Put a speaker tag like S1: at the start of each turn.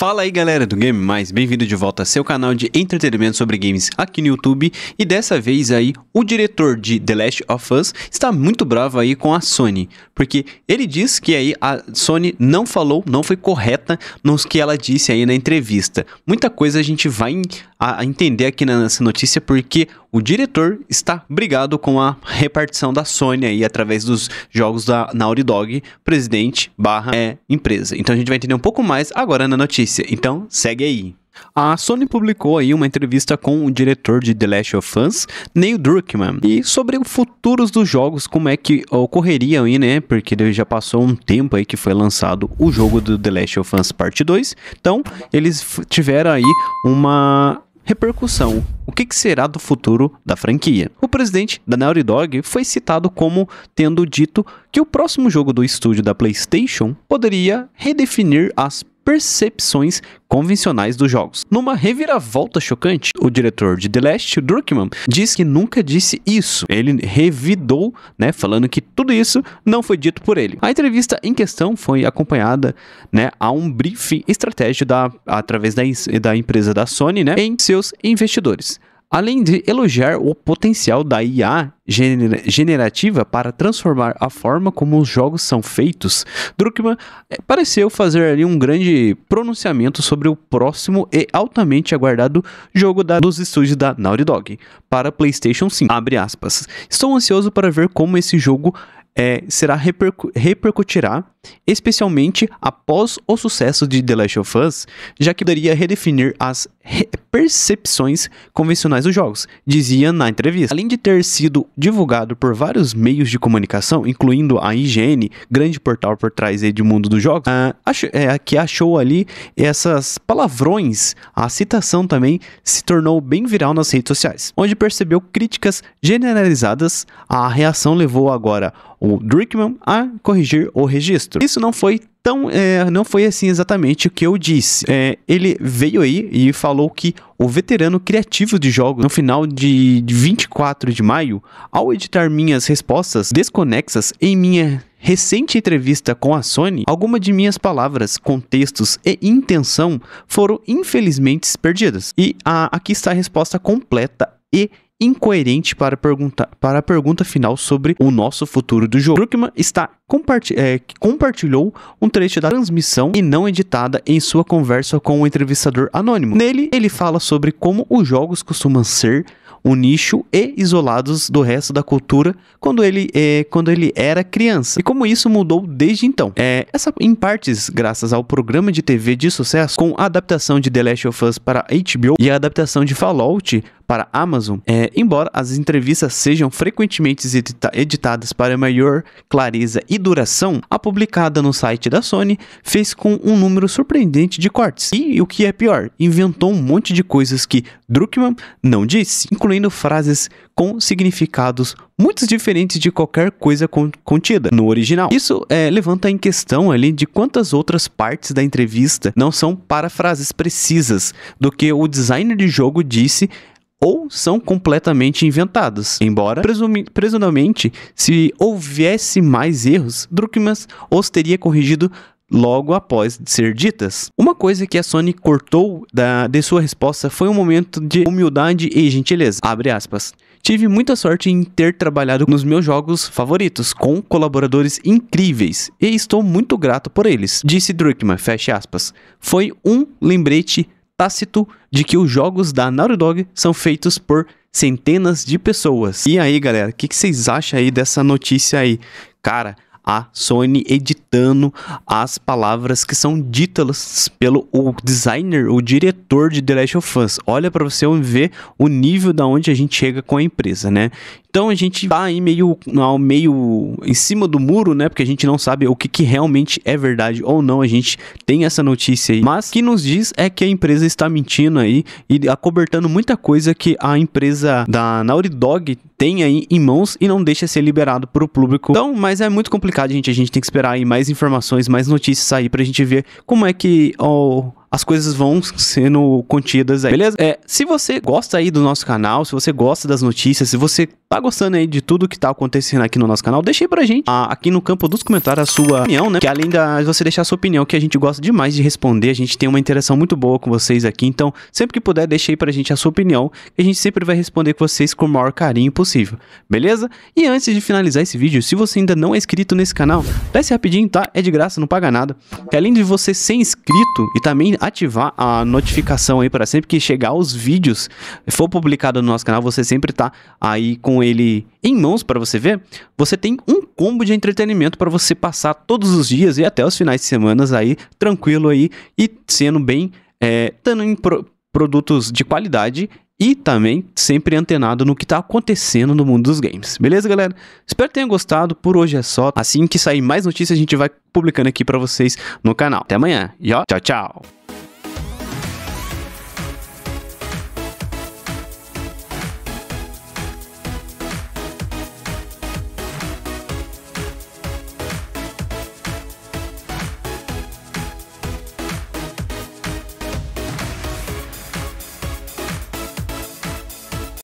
S1: Fala aí galera do Game Mais, bem-vindo de volta ao seu canal de entretenimento sobre games aqui no YouTube e dessa vez aí o diretor de The Last of Us está muito bravo aí com a Sony, porque ele diz que aí a Sony não falou, não foi correta nos que ela disse aí na entrevista. Muita coisa a gente vai a entender aqui nessa notícia porque o diretor está brigado com a repartição da Sony aí através dos jogos da Naughty Dog, presidente barra é, empresa. Então a gente vai entender um pouco mais agora na notícia. Então segue aí. A Sony publicou aí uma entrevista com o diretor de The Last of Us, Neil Druckmann, e sobre o futuro dos jogos, como é que ocorreria aí, né? Porque já passou um tempo aí que foi lançado o jogo do The Last of Us Parte 2. Então, eles tiveram aí uma repercussão. O que, será do futuro da franquia? O presidente da Naughty Dog foi citado como tendo dito que o próximo jogo do estúdio da PlayStation poderia redefinir as percepções convencionais dos jogos. Numa reviravolta chocante, o diretor de The Last, Druckmann, diz que nunca disse isso. Ele revidou, né, falando que tudo isso não foi dito por ele. A entrevista em questão foi acompanhada, né, a um briefing estratégico da, através da, da empresa da Sony, né, em seus investidores além de elogiar o potencial da IA gener generativa para transformar a forma como os jogos são feitos, Druckmann eh, pareceu fazer ali um grande pronunciamento sobre o próximo e altamente aguardado jogo da, dos estúdios da Naughty Dog para PlayStation 5. Estou ansioso para ver como esse jogo é, será repercutirá especialmente após o sucesso de The Last of Us, já que poderia redefinir as re percepções convencionais dos jogos, dizia na entrevista. Além de ter sido divulgado por vários meios de comunicação, incluindo a IGN, grande portal por trás aí do mundo dos jogos, uh, ah, achou, é, que achou ali essas palavrões, a citação também se tornou bem viral nas redes sociais, onde percebeu críticas generalizadas. A reação levou agora o Drickman a corrigir o registro ministro. Isso não foi tão. É, não foi assim exatamente o que eu disse. É, ele veio aí e falou que o veterano criativo de jogos, no final de 24 de maio, ao editar minhas respostas desconexas em minha recente entrevista com a Sony, algumas de minhas palavras, contextos e intenção foram infelizmente perdidas. E a, ah, aqui está a resposta completa e incoerente para, pergunta, para a pergunta final sobre o nosso futuro do jogo. Brookman está comparti é, compartilhou um trecho da transmissão e não editada em sua conversa com o entrevistador anônimo. Nele, ele fala sobre como os jogos costumam ser um nicho e isolados do resto da cultura quando ele, é, quando ele era criança. E como isso mudou desde então. É, essa em partes graças ao programa de TV de sucesso com a adaptação de The Last of Us para HBO e a adaptação de Fallout para Amazon, é, embora as entrevistas sejam frequentemente edita editadas para maior clareza e duração, a publicada no site da Sony fez com um número surpreendente de cortes. E o que é pior, inventou um monte de coisas que Druckmann não disse, incluindo frases com significados muito diferentes de qualquer coisa contida no original. Isso é, levanta em questão ali de quantas outras partes da entrevista não são parafrases precisas do que o designer de jogo disse ou são completamente inventados. Embora, presumivelmente, se houvesse mais erros, Druckmann os teria corrigido logo após ser ditas. Uma coisa que a Sony cortou da, de sua resposta foi um momento de humildade e gentileza. Abre aspas. Tive muita sorte em ter trabalhado nos meus jogos favoritos com colaboradores incríveis e estou muito grato por eles, disse Druckmann, fecha aspas. Foi um lembrete tácito de que os jogos da Naughty Dog são feitos por centenas de pessoas. E aí, galera, o que, que vocês acham aí dessa notícia aí? Cara, a Sony editando as palavras que são ditas pelo o designer, o diretor de The Last of Us. Olha para você ver o nível da onde a gente chega com a empresa, né? Então a gente tá aí meio, ao meio em cima do muro, né? Porque a gente não sabe o que, que realmente é verdade ou não. A gente tem essa notícia aí. Mas o que nos diz é que a empresa está mentindo aí e acobertando muita coisa que a empresa da Naughty Dog tem aí em mãos e não deixa ser liberado para o público. Então, mas é muito complicado, gente. A gente tem que esperar aí mais informações, mais notícias para pra gente ver como é que o as coisas vão sendo contidas aí, beleza? É, se você gosta aí do nosso canal, se você gosta das notícias, se você tá gostando aí de tudo que tá acontecendo aqui no nosso canal, deixa aí pra gente, a, ah, aqui no campo dos comentários, a sua opinião, né? Que além da você deixar a sua opinião, que a gente gosta demais de responder, a gente tem uma interação muito boa com vocês aqui, então sempre que puder, deixa aí pra gente a sua opinião, que a gente sempre vai responder com vocês com o maior carinho possível, beleza? E antes de finalizar esse vídeo, se você ainda não é inscrito nesse canal, desce rapidinho, tá? É de graça, não paga nada. Que além de você ser inscrito e também ativar a notificação aí para sempre que chegar os vídeos for publicado no nosso canal, você sempre tá aí com ele em mãos para você ver. Você tem um combo de entretenimento para você passar todos os dias e até os finais de semana aí tranquilo aí e sendo bem é, dando em pro produtos de qualidade e também sempre antenado no que está acontecendo no mundo dos games. Beleza, galera? Espero que tenham gostado. Por hoje é só. Assim que sair mais notícias, a gente vai publicando aqui para vocês no canal. Até amanhã. E ó, tchau, tchau.